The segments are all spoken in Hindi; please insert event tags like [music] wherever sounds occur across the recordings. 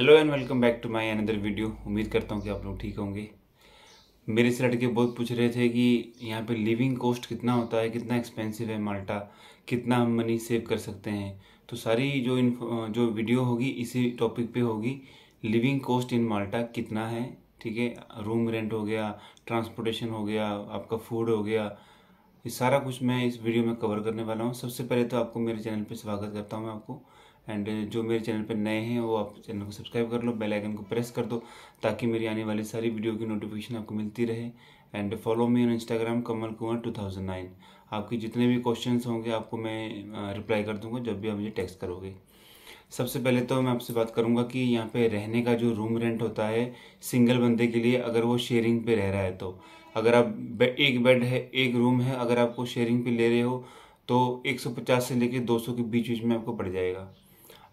hello and welcome back to my another video उम्मीद करता हूँ कि आप लोग ठीक होंगे मेरे से लड़के बहुत पूछ रहे थे कि यहाँ पे लिविंग कॉस्ट कितना होता है कितना एक्सपेंसिव है माल्टा कितना हम मनी सेव कर सकते हैं तो सारी जो इन जो वीडियो होगी इसी टॉपिक पे होगी लिविंग कॉस्ट इन माल्टा कितना है ठीक है रूम रेंट हो गया ट्रांसपोर्टेशन हो गया आपका फूड हो गया ये सारा कुछ मैं इस वीडियो में कवर करने वाला हूँ सबसे पहले तो आपको मेरे चैनल पर स्वागत करता हूँ मैं आपको एंड जो मेरे चैनल पर नए हैं वो आप चैनल को सब्सक्राइब कर लो बेल आइकन को प्रेस कर दो ताकि मेरी आने वाली सारी वीडियो की नोटिफिकेशन आपको मिलती रहे and follow me on Instagram Kamal Kunwar two thousand nine आपके जितने भी क्वेश्चन होंगे आपको मैं रिप्लाई कर दूंगा जब भी आप मुझे टेक्स्ट करोगे सबसे पहले तो मैं आपसे बात करूंगा कि यहाँ पे रहने का जो रूम रेंट होता है सिंगल बंदे के लिए अगर वो शेयरिंग पे रह रहा है तो अगर आप बे, एक बेड है एक रूम है अगर आपको शेयरिंग पे ले रहे हो तो 150 से लेके 200 के बीच बीच में आपको पड़ जाएगा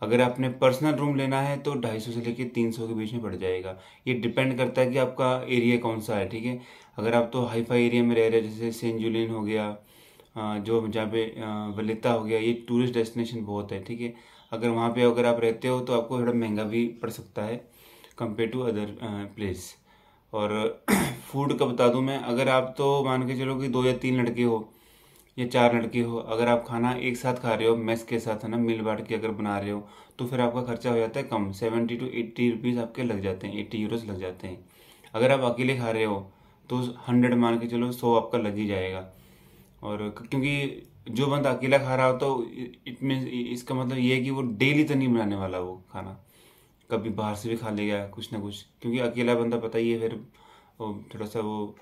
अगर आपने पर्सनल रूम लेना है तो सौ से लेकर सौ के बीच में पड़ जाएगा ये डिपेंड करता है कि आपका एरिया कौन सा है ठीक है अगर आप तो हाई फाई एरिया में रह रहे हो जैसे सेंट जूलियन हो गया जो जहाँ पे वलिता हो गया ये टूरिस्ट डेस्टिनेशन बहुत है ठीक है अगर वहाँ पे अगर आप रहते हो तो आपको थोड़ा महंगा भी पड़ सकता है कंपेयर टू अदर प्लेस और फूड [clears throat] का बता दूँ मैं अगर आप तो मान के चलो कि दो या तीन लड़के हो या चार लड़के हो अगर आप खाना एक साथ खा रहे हो मेस के साथ है ना मिल बांट के अगर बना रहे हो तो फिर आपका खर्चा हो जाता है कम सेवेंटी टू एट्टी रुपीज़ आपके लग जाते हैं एट्टी यूरोज लग जाते हैं अगर आप अकेले खा रहे हो तो हंड्रेड मान के चलो सौ आपका लग ही जाएगा और क्योंकि जो बंदा अकेला खा रहा हो तो इट मीन इसका मतलब ये है कि वो डेली तो नहीं बनाने वाला वो खाना कभी बाहर से भी खा लेगा कुछ ना कुछ क्योंकि अकेला बंदा पता ही है फिर थोड़ा सा वो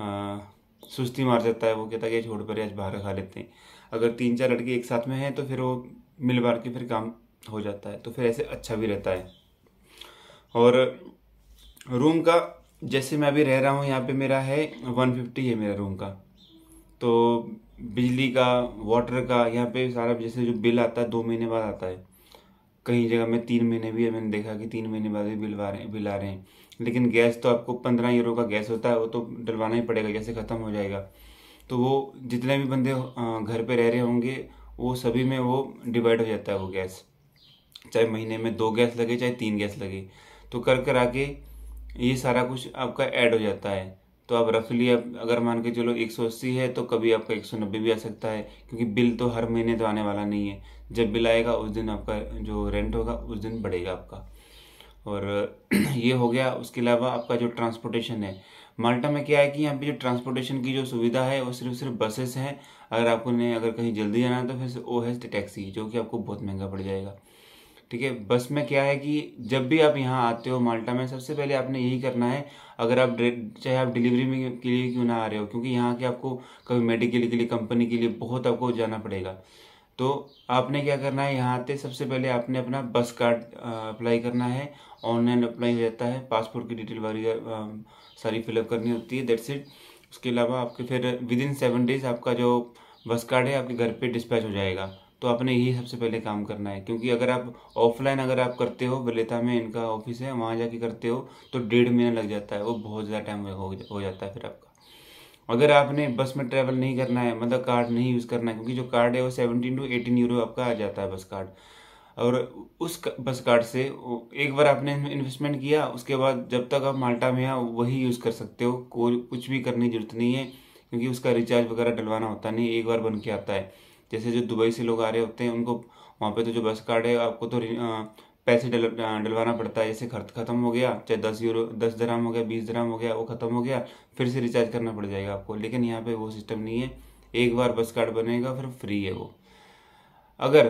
आ, सुस्ती मार जाता है वो कहता है कि छोड़ पर आज बाहर खा लेते हैं अगर तीन चार लड़के एक साथ में हैं तो फिर वो मिल बार के फिर काम हो जाता है तो फिर ऐसे अच्छा भी रहता है और रूम का जैसे मैं अभी रह रहा हूँ यहाँ पे मेरा है वन फिफ्टी है मेरा रूम का तो बिजली का वाटर का यहाँ पे सारा जैसे जो बिल आता है दो महीने बाद आता है कहीं जगह में तीन महीने भी है मैंने देखा कि तीन महीने बाद भी बिल आ रहे हैं बिल आ रहे हैं लेकिन गैस तो आपको पंद्रह यूरो का गैस होता है वो तो डलवाना ही पड़ेगा जैसे ख़त्म हो जाएगा तो वो जितने भी बंदे घर पे रह रहे होंगे वो सभी में वो डिवाइड हो जाता है वो गैस चाहे महीने में दो गैस लगे चाहे तीन गैस लगे तो कर कर आके ये सारा कुछ आपका ऐड हो जाता है तो आप रफली आप अगर मान के चलो एक सौ अस्सी है तो कभी आपका एक सौ नब्बे भी आ सकता है क्योंकि बिल तो हर महीने तो आने वाला नहीं है जब बिल आएगा उस दिन आपका जो रेंट होगा उस दिन बढ़ेगा आपका और [clears throat] ये हो गया उसके अलावा आपका जो ट्रांसपोर्टेशन है माल्टा में क्या है कि यहाँ पे जो ट्रांसपोर्टेशन की जो सुविधा है वो सिर्फ सिर्फ बसेस हैं अगर आपको ने अगर कहीं जल्दी जाना है तो फिर ओ है टैक्सी जो कि आपको बहुत महंगा पड़ जाएगा ठीक है बस में क्या है कि जब भी आप यहाँ आते हो माल्टा में सबसे पहले आपने यही करना है अगर आप चाहे आप डिलीवरी में के लिए क्यों ना आ रहे हो क्योंकि यहाँ के आपको कभी मेडिकल के लिए कंपनी के लिए बहुत आपको जाना पड़ेगा तो आपने क्या करना है यहाँ आते सबसे पहले आपने अपना बस कार्ड अप्लाई करना है ऑनलाइन अप्लाई हो जाता है पासपोर्ट की डिटेल वगैरह सारी फिलअप करनी होती है दैट्स इट उसके अलावा आपके फिर विद इन सेवन डेज आपका जो बस कार्ड है आपके घर पे डिस्पैच हो जाएगा तो आपने यही सबसे पहले काम करना है क्योंकि अगर आप ऑफलाइन अगर आप करते हो बलेता में इनका ऑफिस है वहाँ जाके करते हो तो डेढ़ महीना लग जाता है वो बहुत ज़्यादा टाइम हो जाता है फिर आपका अगर आपने बस में ट्रैवल नहीं करना है मतलब कार्ड नहीं यूज़ करना है क्योंकि जो कार्ड है वो सेवनटीन टू एटीन यूरो आपका आ जाता है बस कार्ड और उस बस कार्ड से एक बार आपने इन्वेस्टमेंट किया उसके बाद जब तक आप माल्टा में हैं वही यूज़ कर सकते हो कोई कुछ भी करने की जरूरत नहीं है क्योंकि उसका रिचार्ज वगैरह डलवाना होता नहीं एक बार बन के आता है जैसे जो दुबई से लोग आ रहे होते हैं उनको वहाँ पे तो जो बस कार्ड है आपको तो पैसे डल डलवाना पड़ता है जैसे खर्च खत्म हो गया चाहे दस यूरो दस दराम हो गया बीस दराम हो गया वो ख़त्म हो गया फिर से रिचार्ज करना पड़ जाएगा आपको लेकिन यहाँ पे वो सिस्टम नहीं है एक बार बस कार्ड बनेगा फिर फ्री है वो अगर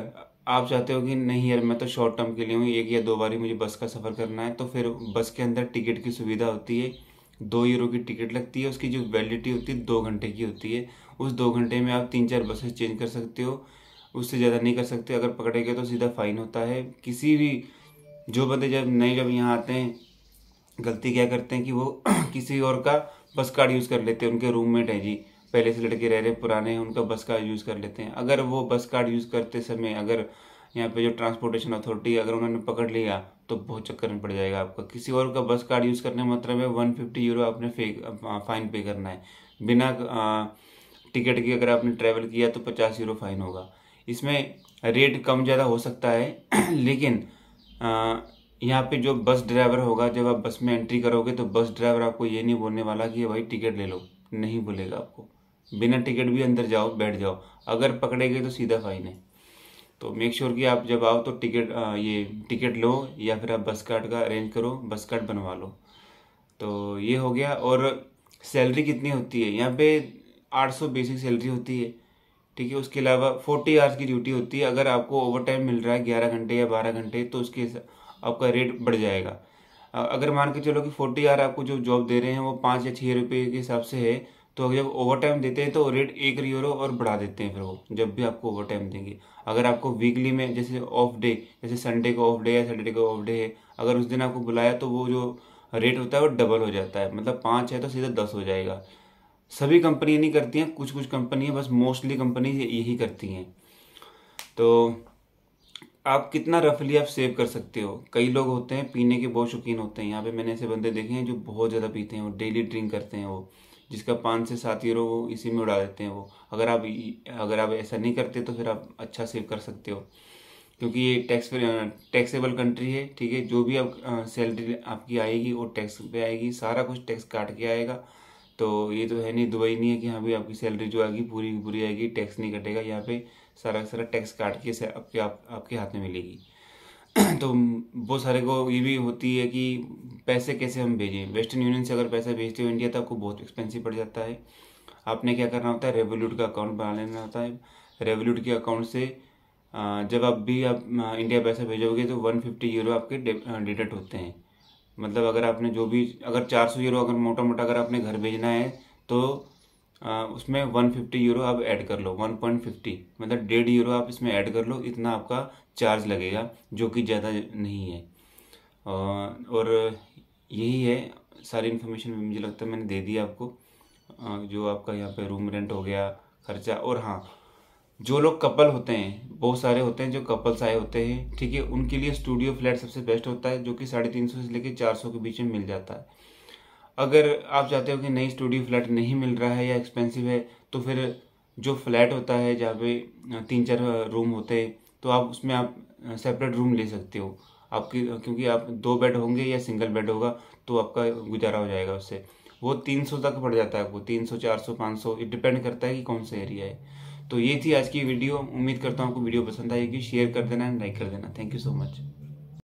आप चाहते हो कि नहीं यार मैं तो शॉर्ट टर्म के लिए हूँ एक या दो बार ही मुझे बस का सफ़र करना है तो फिर बस के अंदर टिकट की सुविधा होती है दो यूरो की टिकट लगती है उसकी जो वैलिडिटी होती है दो घंटे की होती है उस दो घंटे में आप तीन चार बसेस चेंज कर सकते हो उससे ज़्यादा नहीं कर सकते अगर पकड़े गए तो सीधा फाइन होता है किसी भी जो बंदे जब नए जब यहाँ आते हैं गलती क्या करते हैं कि वो [clears throat] किसी और का बस कार्ड यूज़ कर लेते हैं उनके रूममेट है जी पहले से लड़के रह रहे पुराने हैं उनका बस कार्ड यूज़ कर लेते हैं अगर वो बस कार्ड यूज़ करते समय अगर यहाँ पे जो ट्रांसपोर्टेशन अथॉरिटी अगर उन्होंने पकड़ लिया तो बहुत चक्कर में पड़ जाएगा आपका किसी और का बस कार्ड यूज़ करने का मतलब है वन फिफ्टी यूरो आपने फ़ाइन पे करना है बिना टिकट के अगर आपने ट्रैवल किया तो पचास यूरो फाइन होगा इसमें रेट कम ज़्यादा हो सकता है [clears throat] लेकिन यहाँ पे जो बस ड्राइवर होगा जब आप बस में एंट्री करोगे तो बस ड्राइवर आपको ये नहीं बोलने वाला कि भाई टिकट ले लो नहीं बोलेगा आपको बिना टिकट भी अंदर जाओ बैठ जाओ अगर पकड़े गए तो सीधा फाइन है तो मेक श्योर sure कि आप जब आओ तो टिकट ये टिकट लो या फिर आप बस कार्ड का अरेंज करो बस कार्ड बनवा लो तो ये हो गया और सैलरी कितनी होती है यहाँ पे 800 बेसिक सैलरी होती है ठीक है उसके अलावा 40 आवर्स की ड्यूटी होती है अगर आपको ओवर टाइम मिल रहा है 11 घंटे या 12 घंटे तो उसके आपका रेट बढ़ जाएगा अगर मान के चलो कि 40 आवर आपको जो जॉब दे रहे हैं वो पाँच या छः रुपये के हिसाब से है तो जब ओवर टाइम देते हैं तो रेट एक यूरो और बढ़ा देते हैं फिर वो जब भी आपको ओवर टाइम देंगे अगर आपको वीकली में जैसे ऑफ डे जैसे संडे का ऑफ डे या सैटरडे का ऑफ डे है अगर उस दिन आपको बुलाया तो वो जो रेट होता है वो डबल हो जाता है मतलब पाँच है तो सीधा दस हो जाएगा सभी कंपनियाँ नहीं करती हैं कुछ कुछ कंपनियाँ बस मोस्टली कंपनी यही करती हैं तो आप कितना रफली आप सेव कर सकते हो कई लोग होते हैं पीने के बहुत शौकीन होते हैं यहाँ पे मैंने ऐसे बंदे देखे हैं जो बहुत ज़्यादा पीते हैं वो डेली ड्रिंक करते हैं वो जिसका पाँच से सात यूरो वो इसी में उड़ा देते हैं वो अगर आप अगर आप ऐसा नहीं करते तो फिर आप अच्छा सेव कर सकते हो क्योंकि ये टैक्स टैक्सेबल कंट्री है ठीक है जो भी आप सैलरी आपकी आएगी वो टैक्स पे आएगी सारा कुछ टैक्स काट के आएगा तो ये तो है नहीं दुबई नहीं है कि हाँ भाई आपकी सैलरी जो आएगी पूरी पूरी आएगी टैक्स नहीं कटेगा यहाँ पे सारा सारा टैक्स काट के आपके आप, आपके हाथ में मिलेगी [clears throat] तो बहुत सारे को ये भी होती है कि पैसे कैसे हम भेजें वेस्टर्न यूनियन से अगर पैसा भेजते हो इंडिया तो आपको बहुत एक्सपेंसिव पड़ जाता है आपने क्या करना होता है रेवोल्यूट का अकाउंट बना लेना होता है रेवोल्यूट के अकाउंट से जब आप भी आप इंडिया पैसा भेजोगे तो वन फिफ्टी यूरो आपके डिडक्ट होते हैं मतलब अगर आपने जो भी अगर चार सौ यूरो अगर मोटा मोटा अगर आपने घर भेजना है तो उसमें 150 यूरो आप ऐड कर लो 1.50 मतलब डेढ़ यूरो आप इसमें ऐड कर लो इतना आपका चार्ज लगेगा जो कि ज़्यादा नहीं है और यही है सारी इन्फॉर्मेशन मुझे लगता है मैंने दे दी आपको जो आपका यहाँ पे रूम रेंट हो गया खर्चा और हाँ जो लोग कपल होते हैं बहुत सारे होते हैं जो कपल्स आए होते हैं ठीक है उनके लिए स्टूडियो फ्लैट सबसे बेस्ट होता है जो कि साढ़े तीन सौ से लेकर चार सौ के बीच में मिल जाता है अगर आप चाहते हो कि नई स्टूडियो फ्लैट नहीं मिल रहा है या एक्सपेंसिव है तो फिर जो फ्लैट होता है जहाँ पे तीन चार रूम होते हैं तो आप उसमें आप सेपरेट रूम ले सकते हो आपकी क्योंकि आप दो बेड होंगे या सिंगल बेड होगा तो आपका गुजारा हो जाएगा उससे वो तीन सौ तक पड़ जाता है आपको तीन सौ चार सौ पाँच सौ डिपेंड करता है कि कौन सा एरिया है तो ये थी आज की वीडियो उम्मीद करता हूँ आपको वीडियो पसंद आएगी शेयर कर देना एंड लाइक कर देना थैंक यू सो मच